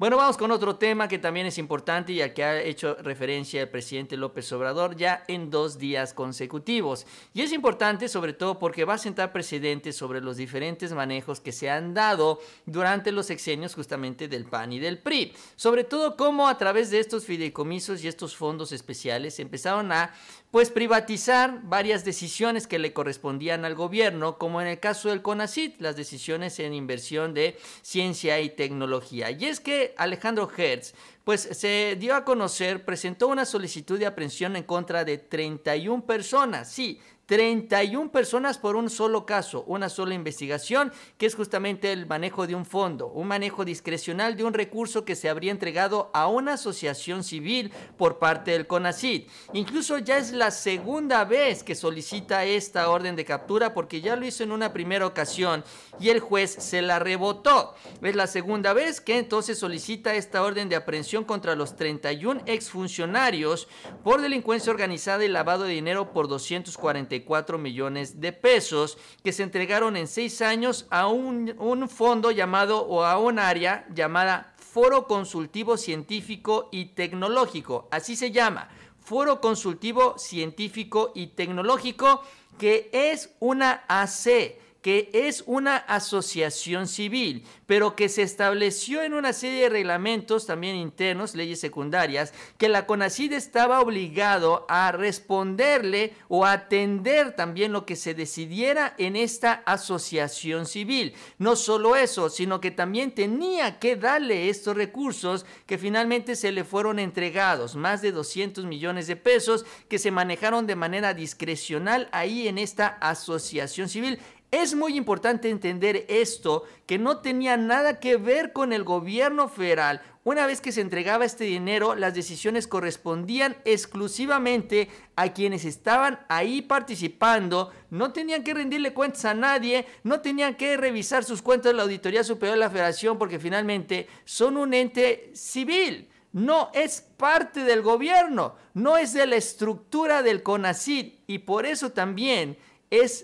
Bueno, vamos con otro tema que también es importante y al que ha hecho referencia el presidente López Obrador ya en dos días consecutivos. Y es importante sobre todo porque va a sentar precedentes sobre los diferentes manejos que se han dado durante los exenios justamente del PAN y del PRI. Sobre todo cómo a través de estos fideicomisos y estos fondos especiales empezaron a pues privatizar varias decisiones que le correspondían al gobierno, como en el caso del CONACIT, las decisiones en inversión de ciencia y tecnología. Y es que Alejandro Hertz pues se dio a conocer, presentó una solicitud de aprehensión en contra de 31 personas, sí, 31 personas por un solo caso, una sola investigación, que es justamente el manejo de un fondo, un manejo discrecional de un recurso que se habría entregado a una asociación civil por parte del CONACID. Incluso ya es la segunda vez que solicita esta orden de captura porque ya lo hizo en una primera ocasión y el juez se la rebotó. Es la segunda vez que entonces solicita esta orden de aprehensión contra los 31 exfuncionarios por delincuencia organizada y lavado de dinero por 244 millones de pesos que se entregaron en seis años a un, un fondo llamado o a un área llamada Foro Consultivo Científico y Tecnológico, así se llama, Foro Consultivo Científico y Tecnológico, que es una AC que es una asociación civil, pero que se estableció en una serie de reglamentos también internos, leyes secundarias, que la CONACID estaba obligado a responderle o atender también lo que se decidiera en esta asociación civil. No solo eso, sino que también tenía que darle estos recursos que finalmente se le fueron entregados, más de 200 millones de pesos que se manejaron de manera discrecional ahí en esta asociación civil. Es muy importante entender esto, que no tenía nada que ver con el gobierno federal. Una vez que se entregaba este dinero, las decisiones correspondían exclusivamente a quienes estaban ahí participando. No tenían que rendirle cuentas a nadie, no tenían que revisar sus cuentas de la Auditoría Superior de la Federación, porque finalmente son un ente civil no es parte del gobierno, no es de la estructura del CONACID y por eso también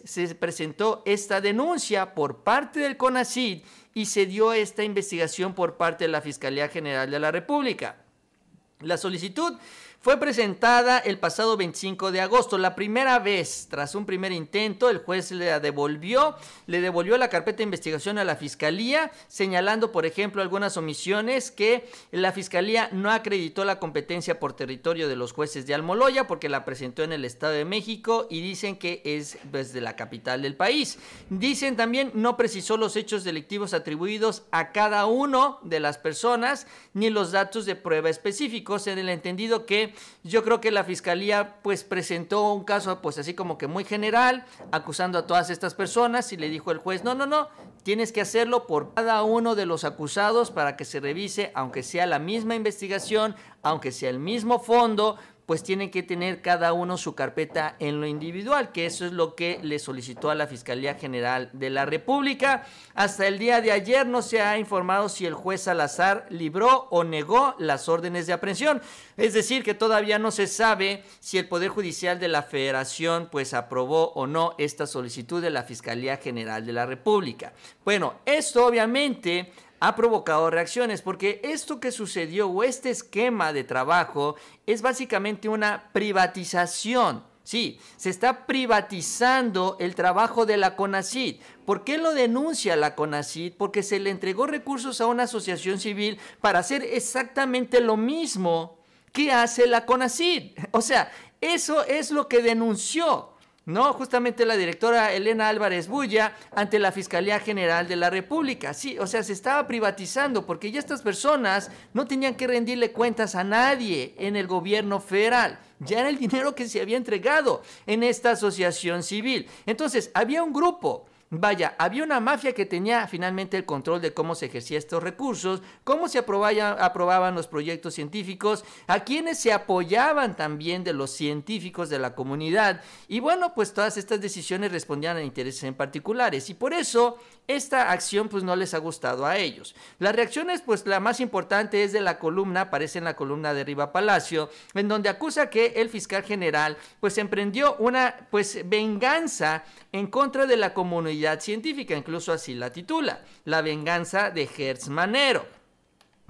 se presentó esta denuncia por parte del CONACID y se dio esta investigación por parte de la Fiscalía General de la República. La solicitud fue presentada el pasado 25 de agosto. La primera vez, tras un primer intento, el juez le devolvió, le devolvió la carpeta de investigación a la fiscalía, señalando, por ejemplo, algunas omisiones que la fiscalía no acreditó la competencia por territorio de los jueces de Almoloya porque la presentó en el Estado de México y dicen que es desde pues, la capital del país. Dicen también no precisó los hechos delictivos atribuidos a cada uno de las personas ni los datos de prueba específicos en el entendido que yo creo que la fiscalía pues presentó un caso pues así como que muy general, acusando a todas estas personas y le dijo el juez, no, no, no, tienes que hacerlo por cada uno de los acusados para que se revise, aunque sea la misma investigación, aunque sea el mismo fondo, pues tienen que tener cada uno su carpeta en lo individual, que eso es lo que le solicitó a la Fiscalía General de la República. Hasta el día de ayer no se ha informado si el juez Salazar libró o negó las órdenes de aprehensión. Es decir, que todavía no se sabe si el Poder Judicial de la Federación pues aprobó o no esta solicitud de la Fiscalía General de la República. Bueno, esto obviamente ha provocado reacciones, porque esto que sucedió o este esquema de trabajo es básicamente una privatización. Sí, se está privatizando el trabajo de la CONACID. ¿Por qué lo denuncia la CONACID? Porque se le entregó recursos a una asociación civil para hacer exactamente lo mismo que hace la CONACID. O sea, eso es lo que denunció. No, justamente la directora Elena Álvarez Bulla ante la Fiscalía General de la República. Sí, o sea, se estaba privatizando porque ya estas personas no tenían que rendirle cuentas a nadie en el gobierno federal. Ya era el dinero que se había entregado en esta asociación civil. Entonces, había un grupo Vaya, había una mafia que tenía finalmente el control de cómo se ejercía estos recursos, cómo se aprobaban los proyectos científicos, a quienes se apoyaban también de los científicos de la comunidad. Y bueno, pues todas estas decisiones respondían a intereses en particulares. Y por eso esta acción pues no les ha gustado a ellos. Las reacciones pues la más importante es de la columna, aparece en la columna de Riva Palacio, en donde acusa que el fiscal general pues emprendió una pues venganza en contra de la comunidad científica, incluso así la titula, la venganza de Hertz Manero.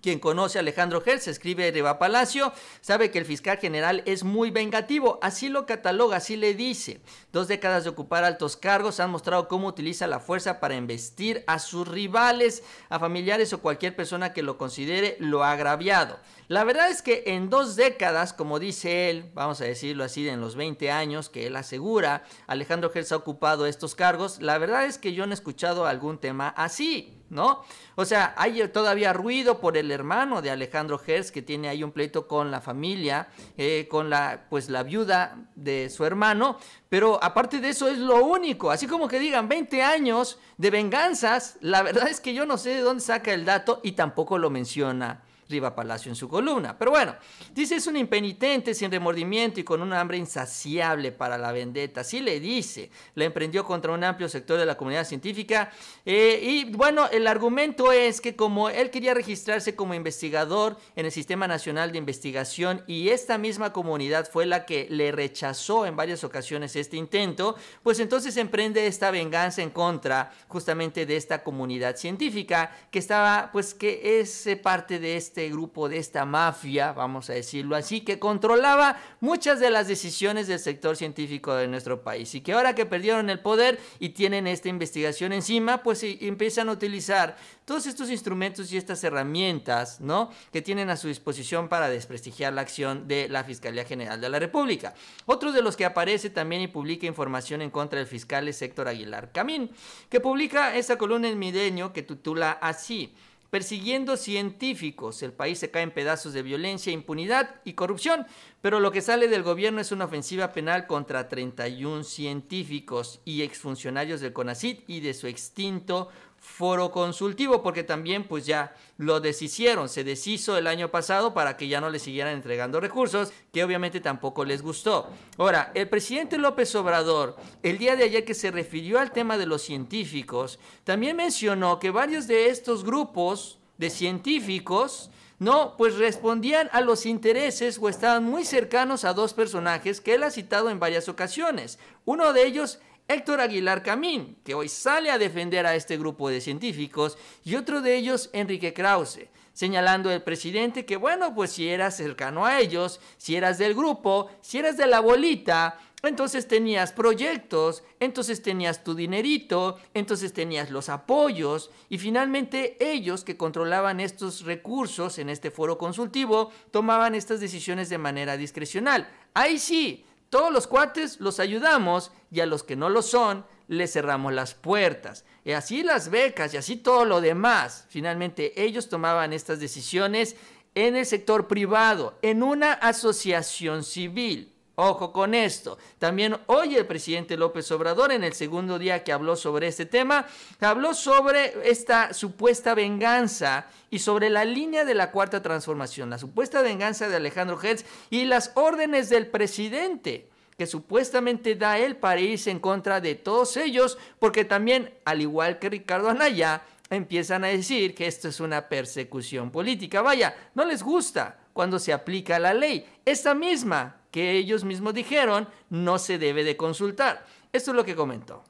Quien conoce a Alejandro Gers escribe Eva Palacio, sabe que el fiscal general es muy vengativo, así lo cataloga, así le dice. Dos décadas de ocupar altos cargos han mostrado cómo utiliza la fuerza para investir a sus rivales, a familiares o cualquier persona que lo considere lo agraviado. La verdad es que en dos décadas, como dice él, vamos a decirlo así, en los 20 años que él asegura, Alejandro Gers ha ocupado estos cargos, la verdad es que yo no he escuchado algún tema así. ¿no? O sea, hay todavía ruido por el hermano de Alejandro Gers que tiene ahí un pleito con la familia, eh, con la, pues, la viuda de su hermano, pero aparte de eso es lo único, así como que digan 20 años de venganzas, la verdad es que yo no sé de dónde saca el dato y tampoco lo menciona Riva Palacio en su columna. Pero bueno, dice es un impenitente sin remordimiento y con un hambre insaciable para la vendetta. Así le dice, la emprendió contra un amplio sector de la comunidad científica. Eh, y bueno, el argumento es que como él quería registrarse como investigador en el Sistema Nacional de Investigación y esta misma comunidad fue la que le rechazó en varias ocasiones este intento, pues entonces emprende esta venganza en contra justamente de esta comunidad científica que estaba, pues que es parte de este este grupo, de esta mafia, vamos a decirlo así, que controlaba muchas de las decisiones del sector científico de nuestro país y que ahora que perdieron el poder y tienen esta investigación encima, pues empiezan a utilizar todos estos instrumentos y estas herramientas, ¿no? Que tienen a su disposición para desprestigiar la acción de la Fiscalía General de la República. Otro de los que aparece también y publica información en contra del fiscal es Héctor Aguilar Camín, que publica esta columna en Mideño que titula así persiguiendo científicos. El país se cae en pedazos de violencia, impunidad y corrupción, pero lo que sale del gobierno es una ofensiva penal contra 31 científicos y exfuncionarios del CONACIT y de su extinto foro consultivo porque también pues ya lo deshicieron, se deshizo el año pasado para que ya no le siguieran entregando recursos, que obviamente tampoco les gustó. Ahora, el presidente López Obrador, el día de ayer que se refirió al tema de los científicos, también mencionó que varios de estos grupos de científicos no, pues respondían a los intereses o estaban muy cercanos a dos personajes que él ha citado en varias ocasiones. Uno de ellos Héctor Aguilar Camín, que hoy sale a defender a este grupo de científicos, y otro de ellos, Enrique Krause, señalando al presidente que, bueno, pues si eras cercano a ellos, si eras del grupo, si eras de la bolita, entonces tenías proyectos, entonces tenías tu dinerito, entonces tenías los apoyos y finalmente ellos que controlaban estos recursos en este foro consultivo tomaban estas decisiones de manera discrecional. Ahí sí, todos los cuates los ayudamos y a los que no lo son les cerramos las puertas. Y así las becas y así todo lo demás. Finalmente ellos tomaban estas decisiones en el sector privado, en una asociación civil. Ojo con esto. También hoy el presidente López Obrador, en el segundo día que habló sobre este tema, habló sobre esta supuesta venganza y sobre la línea de la cuarta transformación, la supuesta venganza de Alejandro Hertz y las órdenes del presidente que supuestamente da él país en contra de todos ellos, porque también, al igual que Ricardo Anaya, empiezan a decir que esto es una persecución política. Vaya, no les gusta cuando se aplica la ley. Esta misma que ellos mismos dijeron no se debe de consultar. Esto es lo que comentó.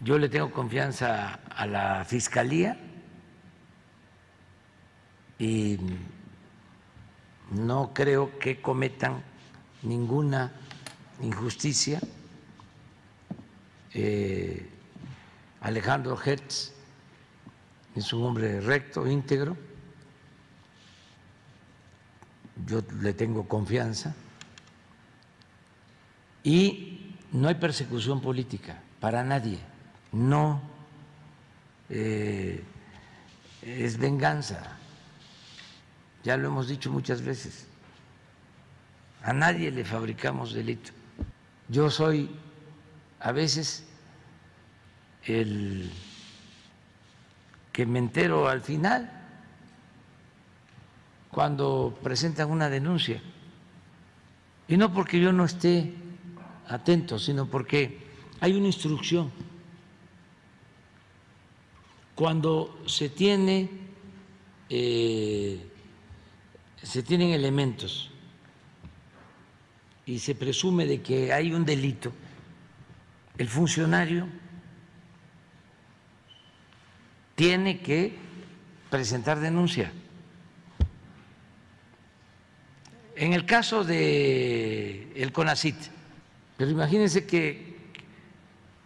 Yo le tengo confianza a la Fiscalía y no creo que cometan ninguna injusticia. Eh, Alejandro Hertz es un hombre recto, íntegro yo le tengo confianza, y no hay persecución política para nadie, no eh, es venganza, ya lo hemos dicho muchas veces, a nadie le fabricamos delito. Yo soy a veces el que me entero al final cuando presentan una denuncia. Y no porque yo no esté atento, sino porque hay una instrucción. Cuando se tiene, eh, se tienen elementos y se presume de que hay un delito, el funcionario tiene que presentar denuncia. En el caso de el CONACIT, pero imagínense que,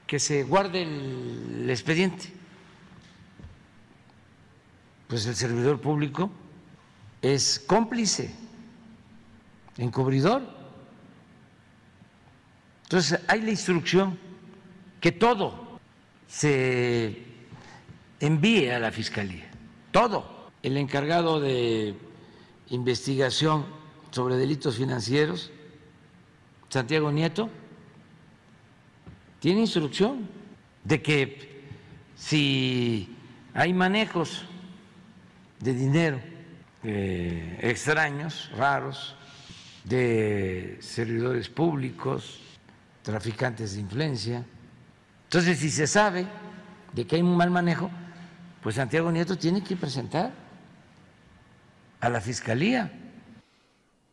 que se guarde el, el expediente, pues el servidor público es cómplice, encubridor. Entonces hay la instrucción que todo se envíe a la Fiscalía, todo. El encargado de investigación sobre delitos financieros, Santiago Nieto, tiene instrucción de que si hay manejos de dinero eh, extraños, raros, de servidores públicos, traficantes de influencia. Entonces, si se sabe de que hay un mal manejo, pues Santiago Nieto tiene que presentar a la Fiscalía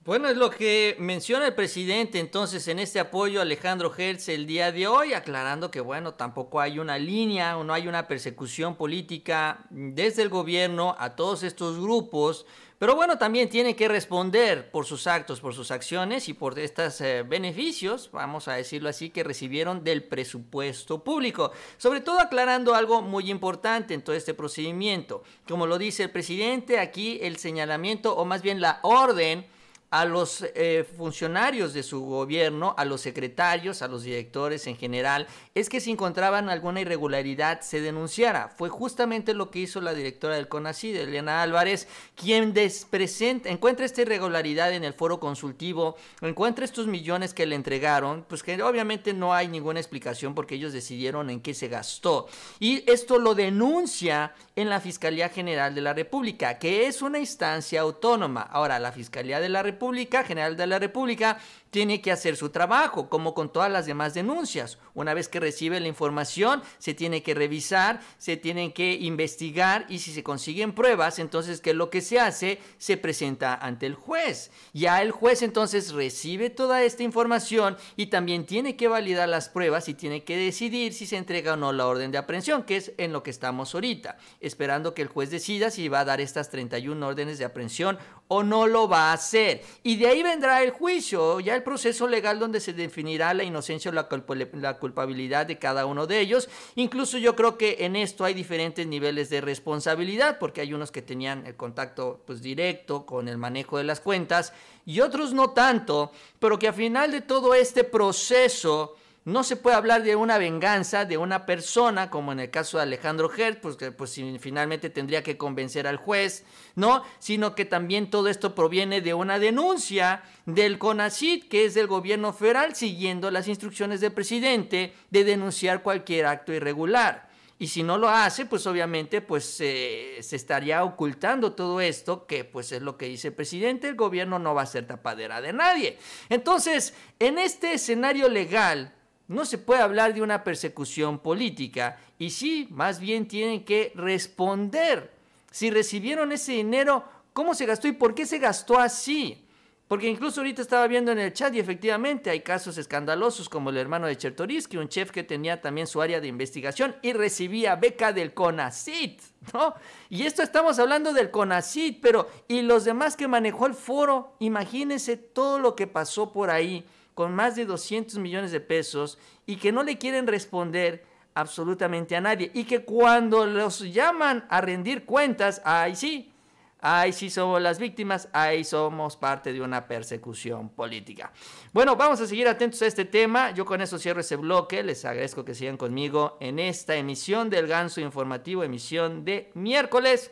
bueno, es lo que menciona el presidente entonces en este apoyo a Alejandro Hertz el día de hoy, aclarando que bueno, tampoco hay una línea o no hay una persecución política desde el gobierno a todos estos grupos, pero bueno, también tiene que responder por sus actos, por sus acciones y por estos eh, beneficios, vamos a decirlo así, que recibieron del presupuesto público. Sobre todo aclarando algo muy importante en todo este procedimiento. Como lo dice el presidente, aquí el señalamiento o más bien la orden a los eh, funcionarios de su gobierno, a los secretarios, a los directores en general, es que si encontraban alguna irregularidad se denunciara. Fue justamente lo que hizo la directora del CONACID, Elena Álvarez, quien encuentra esta irregularidad en el foro consultivo, encuentra estos millones que le entregaron, pues que obviamente no hay ninguna explicación porque ellos decidieron en qué se gastó. Y esto lo denuncia en la Fiscalía General de la República, que es una instancia autónoma. Ahora, la Fiscalía de la República General de la República, tiene que hacer su trabajo, como con todas las demás denuncias. Una vez que recibe la información, se tiene que revisar, se tienen que investigar y si se consiguen pruebas, entonces, ¿qué es lo que se hace? Se presenta ante el juez. Ya el juez entonces recibe toda esta información y también tiene que validar las pruebas y tiene que decidir si se entrega o no la orden de aprehensión, que es en lo que estamos ahorita, esperando que el juez decida si va a dar estas 31 órdenes de aprehensión o no lo va a hacer. Y de ahí vendrá el juicio, ya el proceso legal donde se definirá la inocencia o la, culpabilidad de cada uno de ellos. Incluso yo creo que en esto hay diferentes niveles de responsabilidad, porque hay unos que tenían el contacto pues, directo con el manejo de las cuentas y otros no tanto, pero que al final de todo este proceso no se puede hablar de una venganza de una persona, como en el caso de Alejandro Hertz, pues, pues finalmente tendría que convencer al juez, ¿no? Sino que también todo esto proviene de una denuncia del CONACID, que es del gobierno federal, siguiendo las instrucciones del presidente de denunciar cualquier acto irregular. Y si no lo hace, pues obviamente pues, se estaría ocultando todo esto, que pues es lo que dice el presidente, el gobierno no va a ser tapadera de nadie. Entonces, en este escenario legal, no se puede hablar de una persecución política y sí, más bien tienen que responder. Si recibieron ese dinero, ¿cómo se gastó y por qué se gastó así? Porque incluso ahorita estaba viendo en el chat y efectivamente hay casos escandalosos como el hermano de Chertoriski, un chef que tenía también su área de investigación y recibía beca del CONACIT, ¿no? Y esto estamos hablando del CONACIT, pero ¿y los demás que manejó el foro? Imagínense todo lo que pasó por ahí con más de 200 millones de pesos y que no le quieren responder absolutamente a nadie y que cuando los llaman a rendir cuentas, ahí sí, ahí sí somos las víctimas, ahí somos parte de una persecución política. Bueno, vamos a seguir atentos a este tema, yo con eso cierro ese bloque, les agradezco que sigan conmigo en esta emisión del Ganso Informativo, emisión de miércoles.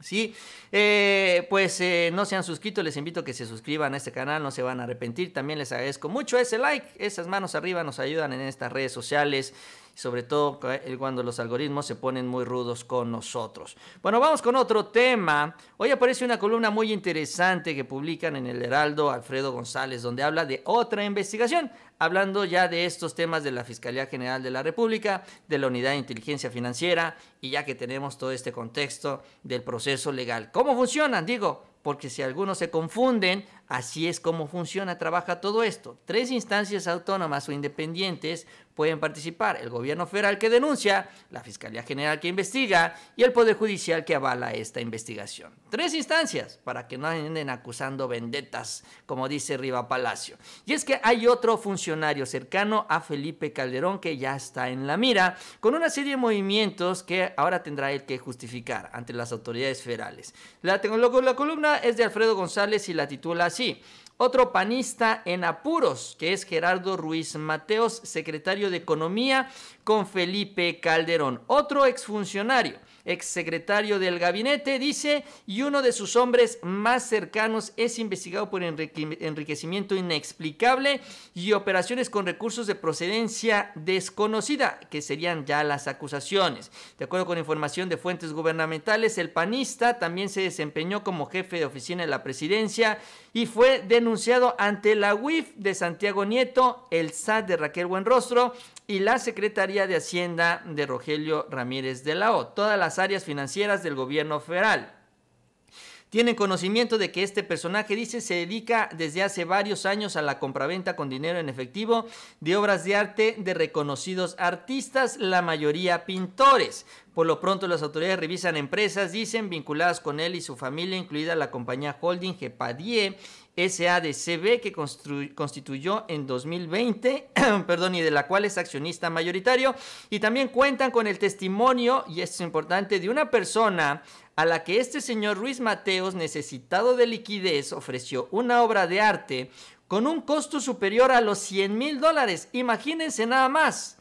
Sí, eh, pues eh, no se han suscrito, les invito a que se suscriban a este canal, no se van a arrepentir. También les agradezco mucho ese like, esas manos arriba nos ayudan en estas redes sociales sobre todo eh, cuando los algoritmos se ponen muy rudos con nosotros. Bueno, vamos con otro tema. Hoy aparece una columna muy interesante que publican en el Heraldo Alfredo González, donde habla de otra investigación, hablando ya de estos temas de la Fiscalía General de la República, de la Unidad de Inteligencia Financiera, y ya que tenemos todo este contexto del proceso legal. ¿Cómo funcionan? Digo, porque si algunos se confunden, así es como funciona, trabaja todo esto. Tres instancias autónomas o independientes pueden participar el gobierno federal que denuncia, la Fiscalía General que investiga y el Poder Judicial que avala esta investigación. Tres instancias para que no anden acusando vendetas, como dice Riva Palacio. Y es que hay otro funcionario cercano a Felipe Calderón que ya está en la mira, con una serie de movimientos que ahora tendrá él que justificar ante las autoridades federales. La, la columna es de Alfredo González y la titula así. Otro panista en apuros, que es Gerardo Ruiz Mateos, secretario de Economía, con Felipe Calderón. Otro exfuncionario, exsecretario del gabinete, dice, y uno de sus hombres más cercanos es investigado por enriquecimiento inexplicable y operaciones con recursos de procedencia desconocida, que serían ya las acusaciones. De acuerdo con información de fuentes gubernamentales, el panista también se desempeñó como jefe de oficina de la presidencia y fue denunciado ante la UIF de Santiago Nieto, el SAT de Raquel Buenrostro y la Secretaría de Hacienda de Rogelio Ramírez de la O, todas las áreas financieras del gobierno federal. Tienen conocimiento de que este personaje, dice, se dedica desde hace varios años a la compraventa con dinero en efectivo de obras de arte de reconocidos artistas, la mayoría pintores. Por lo pronto, las autoridades revisan empresas, dicen, vinculadas con él y su familia, incluida la compañía holding Gepadie SADCB, que constituyó en 2020, perdón, y de la cual es accionista mayoritario. Y también cuentan con el testimonio, y esto es importante, de una persona a la que este señor Ruiz Mateos, necesitado de liquidez, ofreció una obra de arte con un costo superior a los 100 mil dólares. Imagínense nada más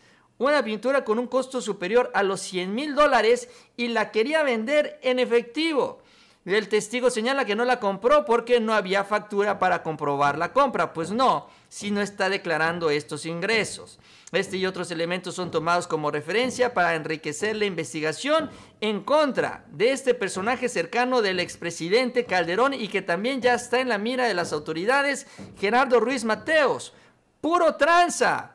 una pintura con un costo superior a los 100 mil dólares y la quería vender en efectivo. El testigo señala que no la compró porque no había factura para comprobar la compra. Pues no, si no está declarando estos ingresos. Este y otros elementos son tomados como referencia para enriquecer la investigación en contra de este personaje cercano del expresidente Calderón y que también ya está en la mira de las autoridades, Gerardo Ruiz Mateos. Puro tranza.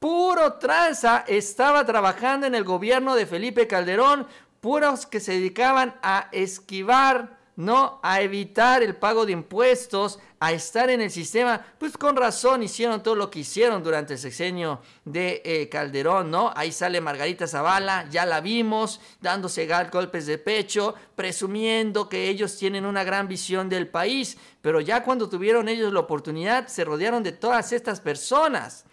Puro tranza estaba trabajando en el gobierno de Felipe Calderón, puros que se dedicaban a esquivar, ¿no? A evitar el pago de impuestos, a estar en el sistema. Pues con razón hicieron todo lo que hicieron durante el sexenio de eh, Calderón, ¿no? Ahí sale Margarita Zavala, ya la vimos, dándose golpes de pecho, presumiendo que ellos tienen una gran visión del país. Pero ya cuando tuvieron ellos la oportunidad, se rodearon de todas estas personas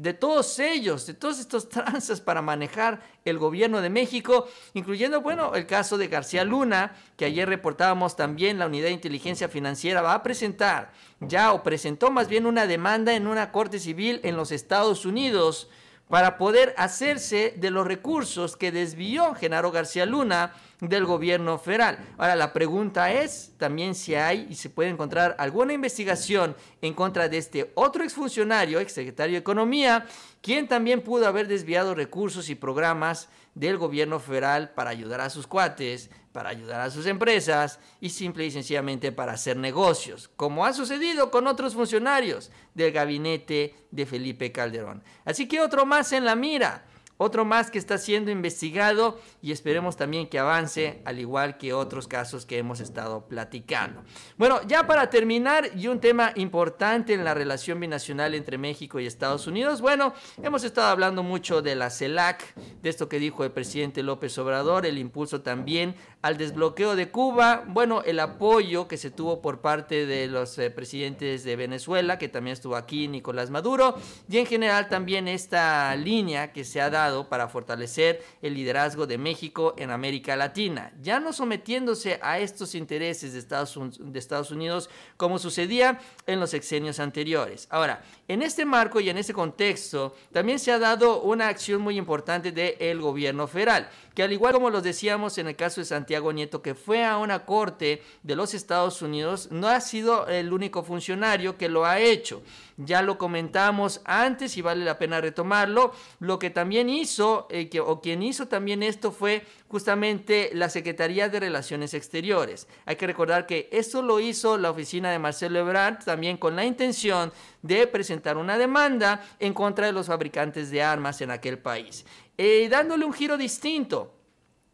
de todos ellos, de todos estos tranzas para manejar el gobierno de México, incluyendo, bueno, el caso de García Luna, que ayer reportábamos también, la Unidad de Inteligencia Financiera va a presentar, ya o presentó más bien una demanda en una corte civil en los Estados Unidos para poder hacerse de los recursos que desvió Genaro García Luna del gobierno federal. Ahora, la pregunta es también si hay y se puede encontrar alguna investigación en contra de este otro exfuncionario, exsecretario de Economía, quien también pudo haber desviado recursos y programas del gobierno federal para ayudar a sus cuates, para ayudar a sus empresas y simple y sencillamente para hacer negocios, como ha sucedido con otros funcionarios del gabinete de Felipe Calderón. Así que otro más en la mira. Otro más que está siendo investigado y esperemos también que avance, al igual que otros casos que hemos estado platicando. Bueno, ya para terminar, y un tema importante en la relación binacional entre México y Estados Unidos. Bueno, hemos estado hablando mucho de la CELAC, de esto que dijo el presidente López Obrador, el impulso también al desbloqueo de Cuba, bueno, el apoyo que se tuvo por parte de los eh, presidentes de Venezuela, que también estuvo aquí Nicolás Maduro, y en general también esta línea que se ha dado para fortalecer el liderazgo de México en América Latina, ya no sometiéndose a estos intereses de Estados, de Estados Unidos como sucedía en los exenios anteriores. Ahora, en este marco y en este contexto, también se ha dado una acción muy importante del gobierno federal, que al igual como lo decíamos en el caso de Santiago Nieto, que fue a una corte de los Estados Unidos, no ha sido el único funcionario que lo ha hecho. Ya lo comentamos antes y vale la pena retomarlo. Lo que también hizo, eh, o quien hizo también esto fue justamente la Secretaría de Relaciones Exteriores. Hay que recordar que esto lo hizo la oficina de Marcelo Ebrard también con la intención de presentar una demanda en contra de los fabricantes de armas en aquel país. Eh, dándole un giro distinto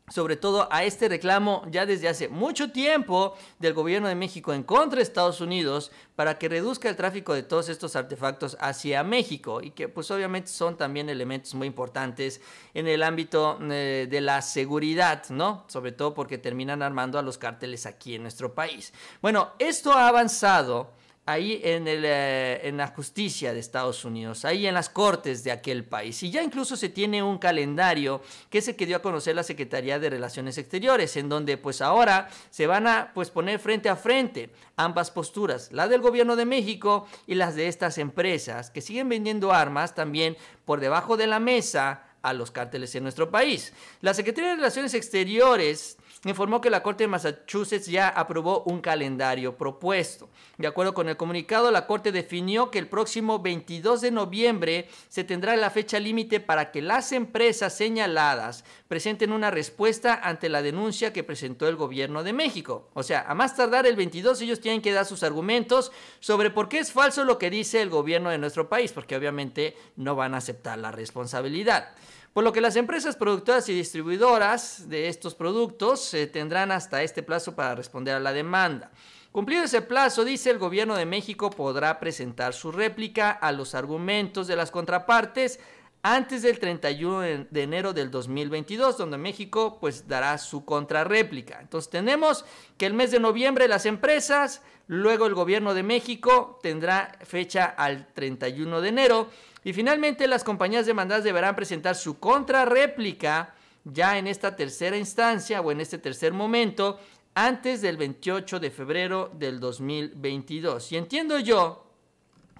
sobre todo a este reclamo ya desde hace mucho tiempo del gobierno de México en contra de Estados Unidos para que reduzca el tráfico de todos estos artefactos hacia México y que pues obviamente son también elementos muy importantes en el ámbito eh, de la seguridad, ¿no? Sobre todo porque terminan armando a los cárteles aquí en nuestro país. Bueno, esto ha avanzado ahí eh, en, la justicia de Estados Unidos, ahí en las cortes de aquel país. Y ya incluso se tiene un calendario que se quedó a conocer la Secretaría de Relaciones Exteriores, en donde pues ahora se van a pues poner frente a frente ambas posturas, la del gobierno de México y las de estas empresas que siguen vendiendo armas también por debajo de la mesa a los cárteles en nuestro país. La Secretaría de Relaciones Exteriores informó que la Corte de Massachusetts ya aprobó un calendario propuesto. De acuerdo con el comunicado, la Corte definió que el próximo 22 de noviembre se tendrá la fecha límite para que las empresas señaladas presenten una respuesta ante la denuncia que presentó el gobierno de México. O sea, a más tardar el 22 ellos tienen que dar sus argumentos sobre por qué es falso lo que dice el gobierno de nuestro país, porque obviamente no van a aceptar la responsabilidad. Por lo que las empresas productoras y distribuidoras de estos productos eh, tendrán hasta este plazo para responder a la demanda. Cumplido ese plazo, dice el gobierno de México, podrá presentar su réplica a los argumentos de las contrapartes antes del 31 de enero del 2022, donde México pues dará su contrarréplica. Entonces tenemos que el mes de noviembre las empresas, luego el gobierno de México tendrá fecha al 31 de enero y finalmente, las compañías demandadas deberán presentar su contrarréplica ya en esta tercera instancia o en este tercer momento antes del 28 de febrero del 2022. Y entiendo yo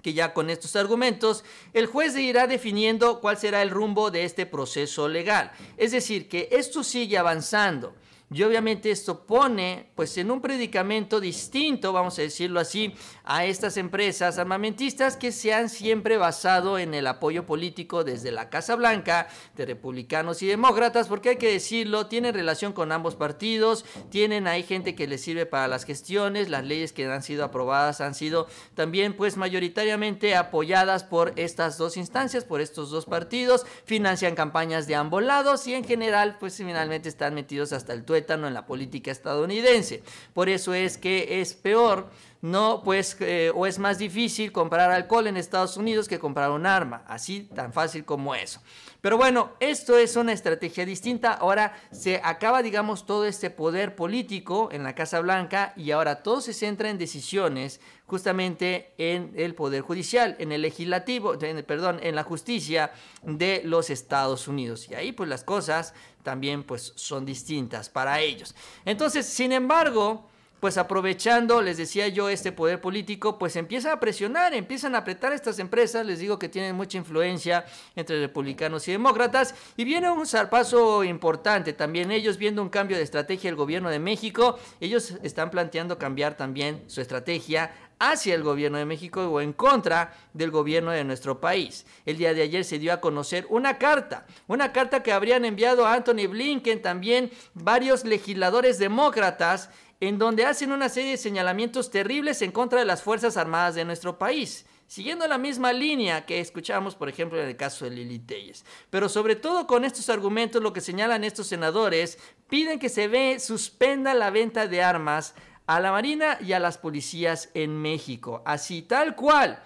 que ya con estos argumentos el juez irá definiendo cuál será el rumbo de este proceso legal. Es decir, que esto sigue avanzando. Y obviamente esto pone pues en un predicamento distinto, vamos a decirlo así, a estas empresas armamentistas que se han siempre basado en el apoyo político desde la Casa Blanca de republicanos y demócratas, porque hay que decirlo, tienen relación con ambos partidos, tienen ahí gente que les sirve para las gestiones, las leyes que han sido aprobadas han sido también pues mayoritariamente apoyadas por estas dos instancias, por estos dos partidos, financian campañas de ambos lados y en general pues finalmente están metidos hasta el en la política estadounidense. Por eso es que es peor, no, pues, eh, o es más difícil comprar alcohol en Estados Unidos que comprar un arma, así tan fácil como eso. Pero bueno, esto es una estrategia distinta. Ahora se acaba, digamos, todo este poder político en la Casa Blanca y ahora todo se centra en decisiones justamente en el Poder Judicial, en el legislativo, perdón, en la justicia de los Estados Unidos. Y ahí pues las cosas también pues son distintas para ellos. Entonces, sin embargo pues aprovechando, les decía yo, este poder político, pues empiezan a presionar, empiezan a apretar a estas empresas, les digo que tienen mucha influencia entre republicanos y demócratas, y viene un zarpazo importante, también ellos viendo un cambio de estrategia del gobierno de México, ellos están planteando cambiar también su estrategia hacia el gobierno de México o en contra del gobierno de nuestro país. El día de ayer se dio a conocer una carta, una carta que habrían enviado a Anthony Blinken, también varios legisladores demócratas, en donde hacen una serie de señalamientos terribles en contra de las Fuerzas Armadas de nuestro país, siguiendo la misma línea que escuchamos, por ejemplo, en el caso de Lili Telles. Pero sobre todo con estos argumentos, lo que señalan estos senadores, piden que se ve, suspenda la venta de armas a la Marina y a las policías en México. Así, tal cual.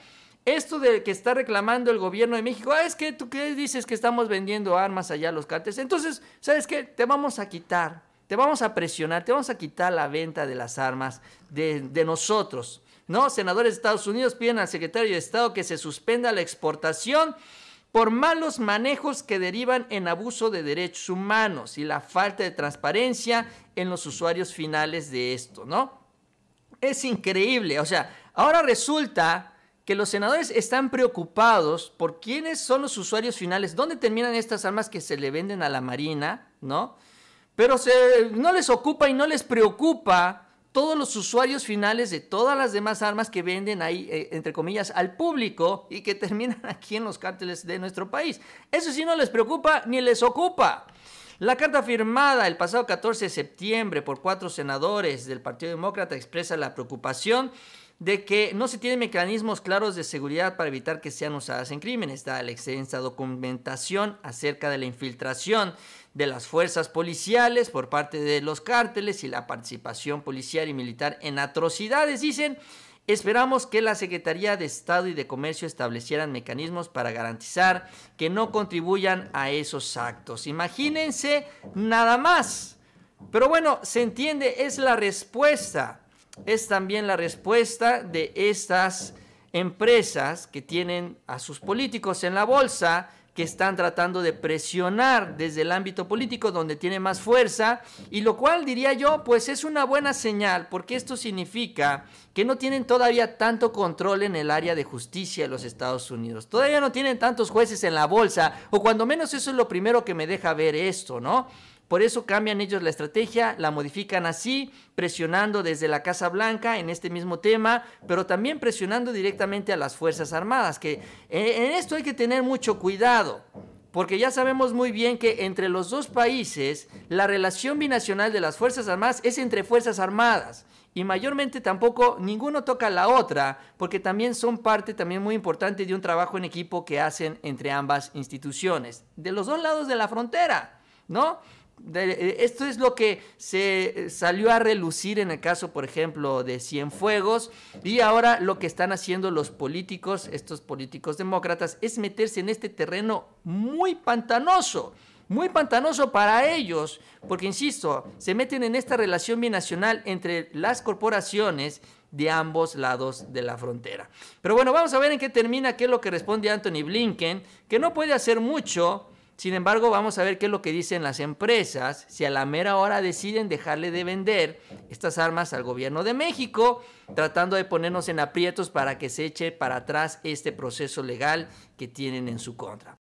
Esto de que está reclamando el gobierno de México, ah, es que tú qué dices que estamos vendiendo armas allá a los cárteles. Entonces, ¿sabes qué? Te vamos a quitar te vamos a presionar, te vamos a quitar la venta de las armas de, nosotros. ¿no? Senadores de Estados Unidos piden al secretario de Estado que se suspenda la exportación por malos manejos que derivan en abuso de derechos humanos y la falta de transparencia en los usuarios finales de esto, ¿no? Es increíble, o sea, ahora resulta que los senadores están preocupados por quiénes son los usuarios finales, dónde terminan estas armas que se le venden a la Marina, ¿no? Pero se, no les ocupa y no les preocupa todos los usuarios finales de todas las demás armas que venden ahí, eh, entre comillas, al público y que terminan aquí en los cárteles de nuestro país. Eso sí no les preocupa ni les ocupa. La carta firmada el pasado 14 de septiembre por cuatro senadores del Partido Demócrata expresa la preocupación de que no se tienen mecanismos claros de seguridad para evitar que sean usadas en crímenes, dada la extensa documentación acerca de la infiltración de las fuerzas policiales por parte de los cárteles y la participación policial y militar en atrocidades, dicen. Esperamos que la Secretaría de Estado y de Comercio establecieran mecanismos para garantizar que no contribuyan a esos actos. Imagínense nada más. Pero bueno, se entiende, es la respuesta es también la respuesta de estas empresas que tienen a sus políticos en la bolsa, que están tratando de presionar desde el ámbito político donde tiene más fuerza, y lo cual diría yo, pues es una buena señal, porque esto significa que no tienen todavía tanto control en el área de justicia de los Estados Unidos, todavía no tienen tantos jueces en la bolsa, o cuando menos eso es lo primero que me deja ver esto, ¿no? Por eso cambian ellos la estrategia, la modifican así, presionando desde la Casa Blanca en este mismo tema, pero también presionando directamente a las Fuerzas Armadas, que en esto hay que tener mucho cuidado. Porque ya sabemos muy bien que entre los dos países la relación binacional de las Fuerzas Armadas es entre Fuerzas Armadas y mayormente tampoco ninguno toca a la otra, porque también son parte también muy importante de un trabajo en equipo que hacen entre ambas instituciones, de los dos lados de la frontera, ¿no? Eh, esto es lo que se eh, salió a relucir en el caso, por ejemplo, de Cienfuegos y ahora lo que están haciendo los políticos, estos políticos demócratas, es meterse en este terreno muy pantanoso. Muy pantanoso para ellos, porque insisto, se meten en esta relación binacional entre las corporaciones de ambos lados de la frontera. Pero bueno, vamos a ver en qué termina, qué es lo que responde Anthony Blinken, que no puede hacer mucho sin embargo, vamos a ver qué es lo que dicen las empresas si a la mera hora deciden dejarle de vender estas armas al gobierno de México, tratando de ponernos en aprietos para que se eche para atrás este proceso legal que tienen en su contra.